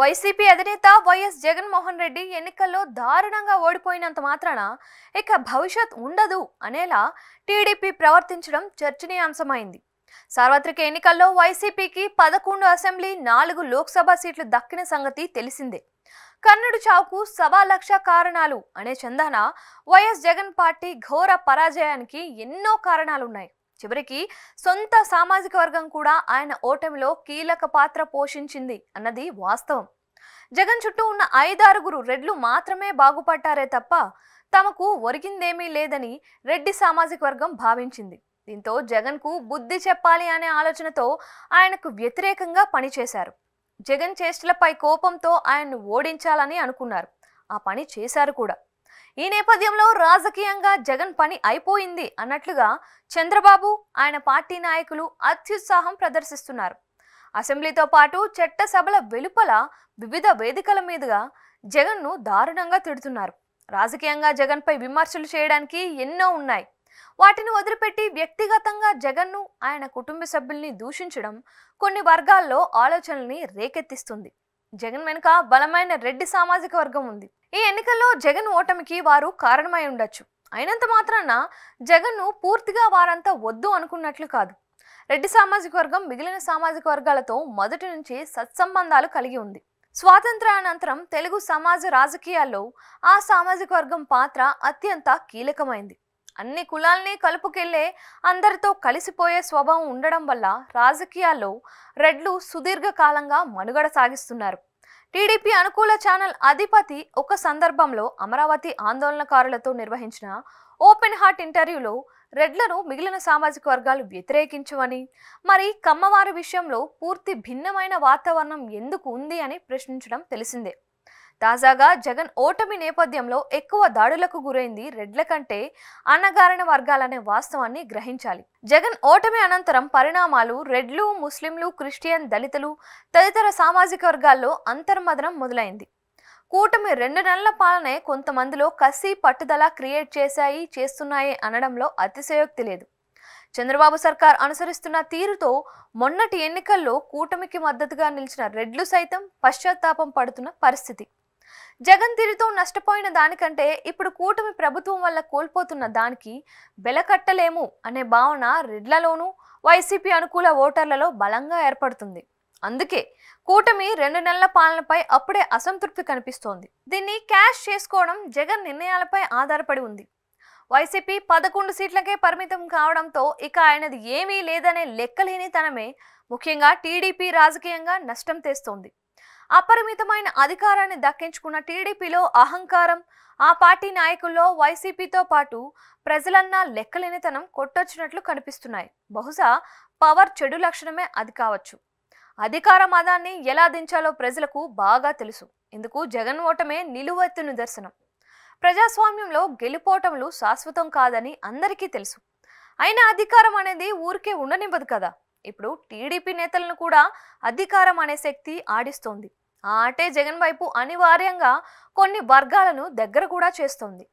YCP అధినేత YS Jaganmohan Reddy ఎన్నికల్లో దారుణంగా ఓడిపోయినంత మాత్రాన ఇక భవిష్యత్ ఉండదు అనేలా టీడీపీ ప్రవర్తించడం చర్చనీయాంశమైంది సార్వత్రిక ఎన్నికల్లో వైసీపీకి పదకొండు అసెంబ్లీ నాలుగు లోక్సభ సీట్లు దక్కిన సంగతి తెలిసిందే కన్నడు చావుకు సవా లక్ష కారణాలు అనే చందన వైఎస్ జగన్ పార్టీ ఘోర పరాజయానికి ఎన్నో కారణాలున్నాయి చివరికి సొంత సామాజిక వర్గం కూడా ఆయన ఓటమిలో కీలక పాత్ర పోషించింది అన్నది వాస్తవం జగన్ చుట్టూ ఉన్న ఐదారుగురు రెడ్లు మాత్రమే బాగుపడ్డారే తప్ప తమకు ఒరిగిందేమీ లేదని రెడ్డి సామాజిక వర్గం భావించింది దీంతో జగన్కు బుద్ధి చెప్పాలి అనే ఆలోచనతో ఆయనకు వ్యతిరేకంగా పనిచేశారు జగన్ చేష్టలపై కోపంతో ఆయన్ను ఓడించాలని అనుకున్నారు ఆ పని చేశారు కూడా ఈ నేపథ్యంలో రాజకీయంగా జగన్ పని అయిపోయింది అన్నట్లుగా చంద్రబాబు ఆయన పార్టీ నాయకులు అత్యుత్సాహం ప్రదర్శిస్తున్నారు అసెంబ్లీతో పాటు చట్టసభల వెలుపల వివిధ వేదికల మీదుగా జగన్ను దారుణంగా తిడుతున్నారు రాజకీయంగా జగన్పై విమర్శలు చేయడానికి ఎన్నో ఉన్నాయి వాటిని వదిలిపెట్టి వ్యక్తిగతంగా జగన్ను ఆయన కుటుంబ సభ్యుల్ని దూషించడం కొన్ని వర్గాల్లో ఆలోచనల్ని రేకెత్తిస్తుంది జగన్ వెనుక బలమైన రెడ్డి సామాజిక వర్గం ఉంది ఈ ఎన్నికల్లో జగన్ ఓటమికి వారు కారణమై ఉండొచ్చు అయినంత మాత్రాన జగన్ను పూర్తిగా వారంతా వద్దు అనుకున్నట్లు కాదు రెడ్డి సామాజిక వర్గం మిగిలిన సామాజిక వర్గాలతో మొదటి నుంచి సత్సంబంధాలు కలిగి ఉంది స్వాతంత్రానంతరం తెలుగు సమాజ రాజకీయాల్లో ఆ సామాజిక వర్గం పాత్ర అత్యంత కీలకమైంది అన్ని కులాల్ని కలుపుకెళ్లే అందరితో కలిసిపోయే స్వభావం ఉండడం వల్ల రాజకీయాల్లో రెడ్లు సుదీర్ఘకాలంగా మనుగడ సాగిస్తున్నారు టీడీపీ అనుకూల ఛానల్ అధిపతి ఒక సందర్భంలో అమరావతి ఆందోళనకారులతో నిర్వహించిన ఓపెన్ హార్ట్ ఇంటర్వ్యూలో రెడ్లను మిగిలిన సామాజిక వర్గాలు వ్యతిరేకించవని మరి కమ్మవారి విషయంలో పూర్తి భిన్నమైన వాతావరణం ఎందుకు ఉంది అని ప్రశ్నించడం తెలిసిందే తాజాగా జగన్ ఓటమి నేపథ్యంలో ఎక్కువ దాడులకు గురైంది రెడ్ల కంటే అన్నగారణ వర్గాలనే వాస్తవాన్ని గ్రహించాలి జగన్ ఓటమి అనంతరం పరిణామాలు రెడ్లు ముస్లింలు క్రిస్టియన్ దళితులు తదితర సామాజిక వర్గాల్లో అంతర్మదనం మొదలైంది కూటమి రెండు నెలల పాలనే కొంతమందిలో కసి పట్టుదల క్రియేట్ చేశాయి చేస్తున్నాయి అనడంలో అతిశయోక్తి లేదు చంద్రబాబు సర్కార్ అనుసరిస్తున్న తీరుతో మొన్నటి ఎన్నికల్లో కూటమికి మద్దతుగా నిలిచిన రెడ్లు సైతం పశ్చాత్తాపం పడుతున్న పరిస్థితి జగన్ తీరుతో నష్టపోయిన దానికంటే ఇప్పుడు కూటమి ప్రభుత్వం వల్ల కోల్పోతున్న దానికి బెలకట్టలేము అనే భావన రెడ్లలోనూ వైసీపీ అనుకూల ఓటర్లలో బలంగా ఏర్పడుతుంది అందుకే కూటమి రెండు నెలల పాలనపై అప్పుడే అసంతృప్తి కనిపిస్తోంది దీన్ని క్యాష్ చేసుకోవడం జగన్ నిర్ణయాలపై ఆధారపడి ఉంది వైసీపీ పదకొండు సీట్లకే పరిమితం కావడంతో ఇక ఆయనది ఏమీ లేదనే లెక్కలేని తనమే ముఖ్యంగా టీడీపీ రాజకీయంగా నష్టం తెస్తోంది అపరిమితమైన అధికారాన్ని దక్కించుకున్న టీడీపీలో అహంకారం ఆ పార్టీ నాయకుల్లో వైసీపీతో పాటు ప్రజలన్నా లెక్కలేనితనం కొట్టొచ్చినట్లు కనిపిస్తున్నాయి బహుశా పవర్ చెడు లక్షణమే అది కావచ్చు అధికార మదాన్ని ఎలా దించాలో ప్రజలకు బాగా తెలుసు ఇందుకు జగన్ ఓటమే నిలువెత్తు నిదర్శనం ప్రజాస్వామ్యంలో గెలుపోటములు శాశ్వతం కాదని అందరికీ తెలుసు అయినా అధికారం అనేది ఊరికే ఉండనివ్వదు కదా ఇప్పుడు టీడీపీ నేతలను కూడా అధికారం అనే శక్తి ఆడిస్తోంది ఆ ఆటే జగన్ వైపు అనివార్యంగా కొన్ని వర్గాలను దగ్గర కూడా చేస్తోంది